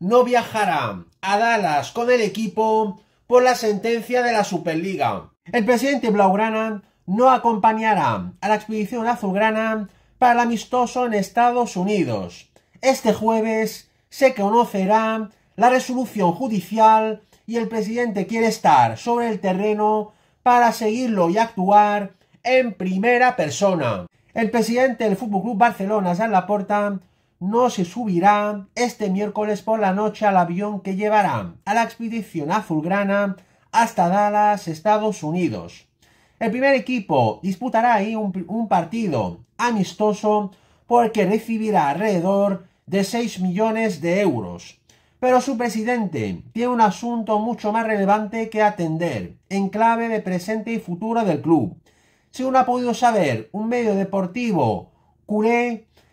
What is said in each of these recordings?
no viajará a Dallas con el equipo por la sentencia de la Superliga. El presidente Blaugrana no acompañará a la expedición azulgrana para el amistoso en Estados Unidos. Este jueves se conocerá la resolución judicial y el presidente quiere estar sobre el terreno para seguirlo y actuar en primera persona. El presidente del Fútbol Club Barcelona, San Laporta, no se subirá este miércoles por la noche al avión que llevará a la expedición azulgrana hasta Dallas, Estados Unidos. El primer equipo disputará ahí un, partido amistoso porque recibirá alrededor de 6 millones de euros. Pero su presidente tiene un asunto mucho más relevante que atender en clave de presente y futuro del club. Según ha podido saber un medio deportivo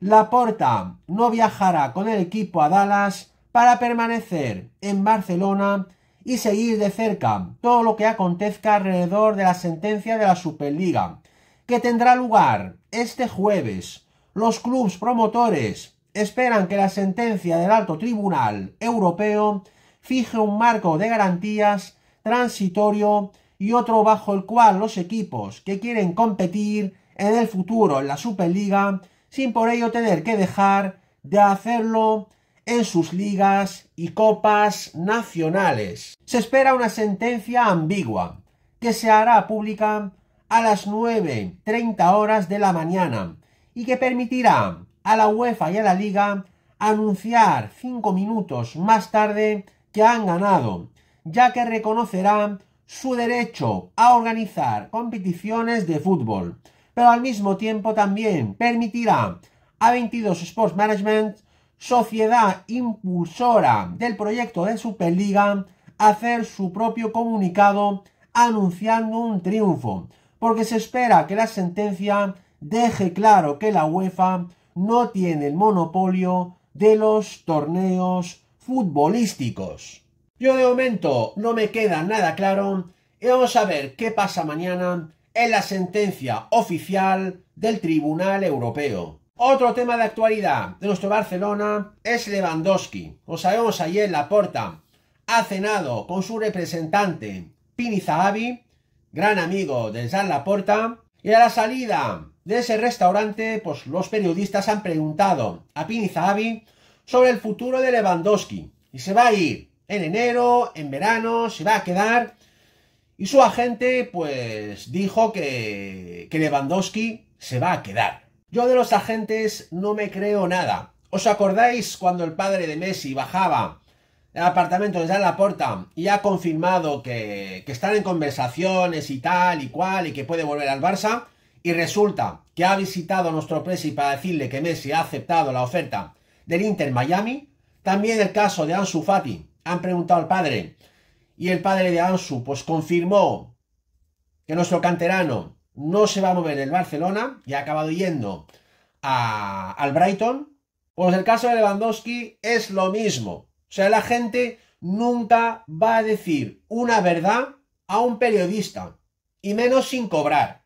Laporta no viajará con el equipo a Dallas para permanecer en Barcelona y seguir de cerca todo lo que acontezca alrededor de la sentencia de la Superliga, que tendrá lugar este jueves. Los clubes promotores esperan que la sentencia del Alto Tribunal Europeo fije un marco de garantías transitorio y otro bajo el cual los equipos que quieren competir en el futuro en la Superliga sin por ello tener que dejar de hacerlo en sus ligas y copas nacionales. Se espera una sentencia ambigua, que se hará pública a las 9.30 horas de la mañana y que permitirá a la UEFA y a la Liga anunciar cinco minutos más tarde que han ganado, ya que reconocerá su derecho a organizar competiciones de fútbol, pero al mismo tiempo también permitirá a 22 Sports Management, sociedad impulsora del proyecto de Superliga, hacer su propio comunicado anunciando un triunfo, porque se espera que la sentencia deje claro que la UEFA no tiene el monopolio de los torneos futbolísticos. Yo de momento no me queda nada claro y vamos a ver qué pasa mañana en la sentencia oficial del Tribunal Europeo. Otro tema de actualidad de nuestro Barcelona es Lewandowski. Como sabemos, ayer Laporta ha cenado con su representante Pini Zahavi, gran amigo de Jean Laporta, y a la salida de ese restaurante, pues los periodistas han preguntado a Pini Zahavi sobre el futuro de Lewandowski. Y se va a ir en enero, en verano, se va a quedar. Y su agente, pues, dijo que, que Lewandowski se va a quedar. Yo de los agentes no me creo nada. ¿Os acordáis cuando el padre de Messi bajaba del apartamento de la puerta y ha confirmado que, que están en conversaciones y tal y cual y que puede volver al Barça? Y resulta que ha visitado a nuestro presi para decirle que Messi ha aceptado la oferta del Inter Miami. También el caso de Ansu Fati. Han preguntado al padre y el padre de Ansu, pues confirmó que nuestro canterano no se va a mover del Barcelona y ha acabado yendo a, al Brighton. Pues el caso de Lewandowski es lo mismo. O sea, la gente nunca va a decir una verdad a un periodista, y menos sin cobrar.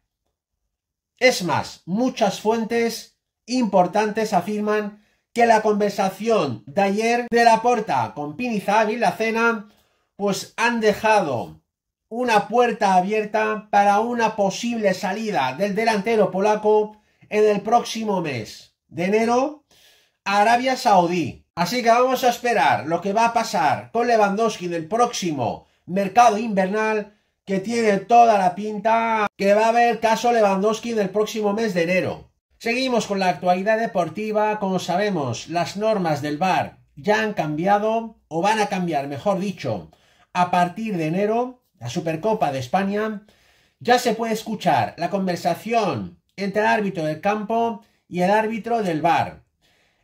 Es más, muchas fuentes importantes afirman que la conversación de ayer de la porta con Pini y la cena pues han dejado una puerta abierta para una posible salida del delantero polaco en el próximo mes de enero a Arabia Saudí. Así que vamos a esperar lo que va a pasar con Lewandowski en el próximo mercado invernal que tiene toda la pinta que va a haber caso Lewandowski en el próximo mes de enero. Seguimos con la actualidad deportiva, como sabemos, las normas del VAR ya han cambiado o van a cambiar, mejor dicho, a partir de enero, la Supercopa de España, ya se puede escuchar la conversación entre el árbitro del campo y el árbitro del bar.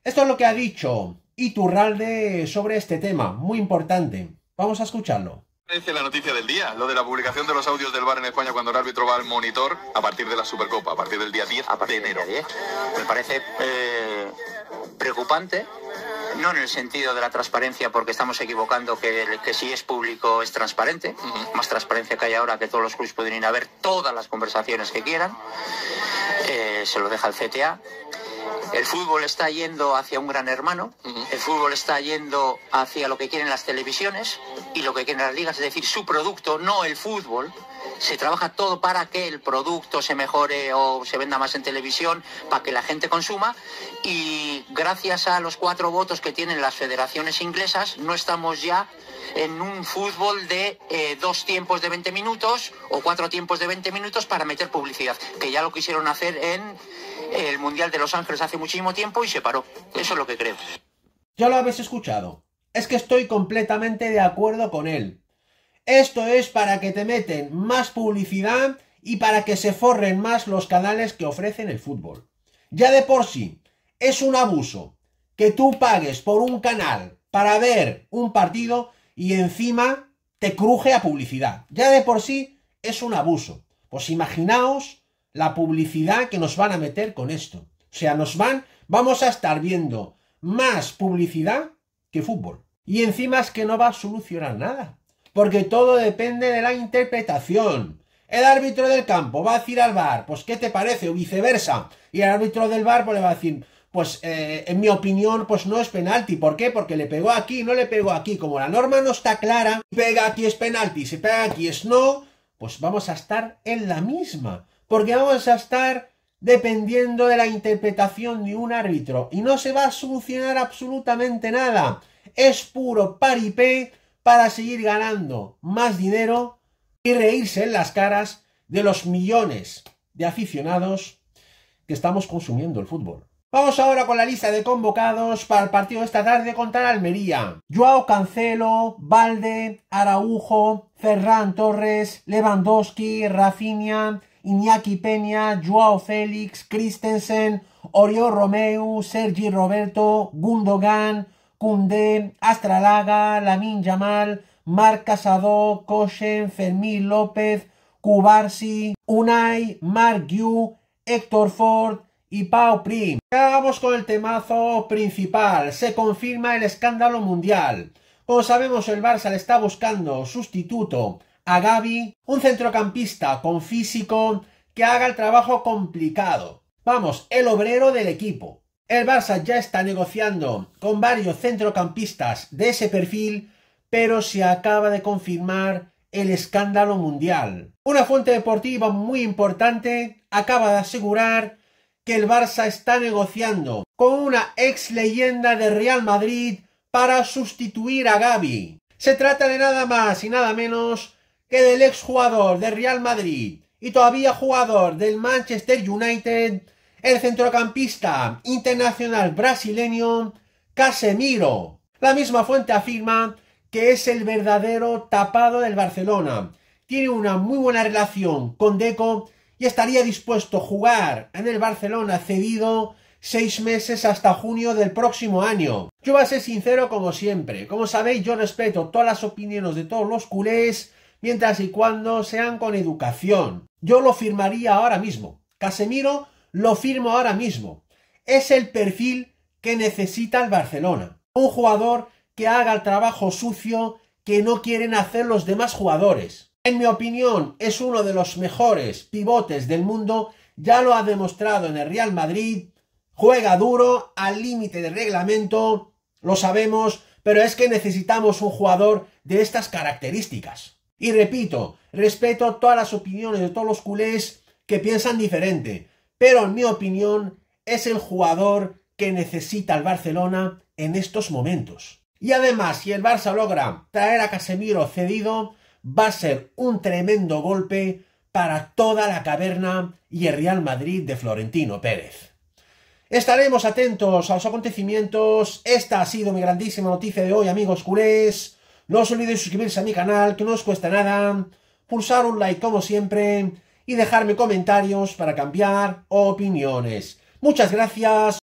Esto es lo que ha dicho Iturralde sobre este tema, muy importante. Vamos a escucharlo parece la noticia del día? Lo de la publicación de los audios del bar en España cuando el árbitro va al monitor a partir de la Supercopa, a partir del día 10 a de enero. Me parece eh, preocupante no en el sentido de la transparencia, porque estamos equivocando que, que si es público es transparente, más transparencia que hay ahora que todos los clubes pueden ir a ver todas las conversaciones que quieran, eh, se lo deja el CTA, el fútbol está yendo hacia un gran hermano, el fútbol está yendo hacia lo que quieren las televisiones y lo que quieren las ligas, es decir, su producto, no el fútbol. Se trabaja todo para que el producto se mejore o se venda más en televisión, para que la gente consuma. Y gracias a los cuatro votos que tienen las federaciones inglesas, no estamos ya en un fútbol de eh, dos tiempos de 20 minutos o cuatro tiempos de 20 minutos para meter publicidad, que ya lo quisieron hacer en el Mundial de Los Ángeles hace muchísimo tiempo y se paró. Eso es lo que creo. Ya lo habéis escuchado. Es que estoy completamente de acuerdo con él. Esto es para que te meten más publicidad y para que se forren más los canales que ofrecen el fútbol. Ya de por sí, es un abuso que tú pagues por un canal para ver un partido y encima te cruje a publicidad. Ya de por sí es un abuso. Pues imaginaos la publicidad que nos van a meter con esto. O sea, nos van, vamos a estar viendo más publicidad que fútbol. Y encima es que no va a solucionar nada, porque todo depende de la interpretación. El árbitro del campo va a decir al bar, pues ¿qué te parece? O viceversa. Y el árbitro del bar pues, le va a decir, pues eh, en mi opinión, pues no es penalti. ¿Por qué? Porque le pegó aquí, no le pegó aquí. Como la norma no está clara, pega aquí es penalti, si pega aquí es no, pues vamos a estar en la misma porque vamos a estar dependiendo de la interpretación de un árbitro y no se va a solucionar absolutamente nada. Es puro paripé para seguir ganando más dinero y reírse en las caras de los millones de aficionados que estamos consumiendo el fútbol. Vamos ahora con la lista de convocados para el partido de esta tarde contra Almería. Joao Cancelo, Valde, Araujo, Ferran Torres, Lewandowski, Rafinha, Iñaki Peña, Joao Félix, Christensen, Oriol Romeu, Sergi Roberto, Gundogan, Cundé, Astralaga, Lamin Yamal, Marc Casado, Cochen, Fermín López, Kubarsi, Unai, Mark Yu, Héctor Ford y Pau Prim. Acabamos con el temazo principal. Se confirma el escándalo mundial. Como sabemos, el Barça le está buscando sustituto a Gaby un centrocampista con físico que haga el trabajo complicado. Vamos, el obrero del equipo. El Barça ya está negociando con varios centrocampistas de ese perfil, pero se acaba de confirmar el escándalo mundial. Una fuente deportiva muy importante acaba de asegurar que el Barça está negociando con una ex leyenda de Real Madrid para sustituir a Gabi. Se trata de nada más y nada menos que del jugador del Real Madrid y todavía jugador del Manchester United, el centrocampista internacional brasileño Casemiro. La misma fuente afirma que es el verdadero tapado del Barcelona. Tiene una muy buena relación con Deco y estaría dispuesto a jugar en el Barcelona cedido seis meses hasta junio del próximo año. Yo voy a ser sincero como siempre. Como sabéis, yo respeto todas las opiniones de todos los culés mientras y cuando sean con educación. Yo lo firmaría ahora mismo. Casemiro lo firmo ahora mismo. Es el perfil que necesita el Barcelona. Un jugador que haga el trabajo sucio que no quieren hacer los demás jugadores. En mi opinión, es uno de los mejores pivotes del mundo, ya lo ha demostrado en el Real Madrid, juega duro, al límite de reglamento, lo sabemos, pero es que necesitamos un jugador de estas características. Y repito, respeto todas las opiniones de todos los culés que piensan diferente, pero en mi opinión es el jugador que necesita el Barcelona en estos momentos. Y además, si el Barça logra traer a Casemiro cedido, va a ser un tremendo golpe para toda la caverna y el Real Madrid de Florentino Pérez. Estaremos atentos a los acontecimientos. Esta ha sido mi grandísima noticia de hoy, amigos culés. No os olvidéis suscribirse a mi canal, que no os cuesta nada, pulsar un like como siempre y dejarme comentarios para cambiar opiniones. Muchas gracias.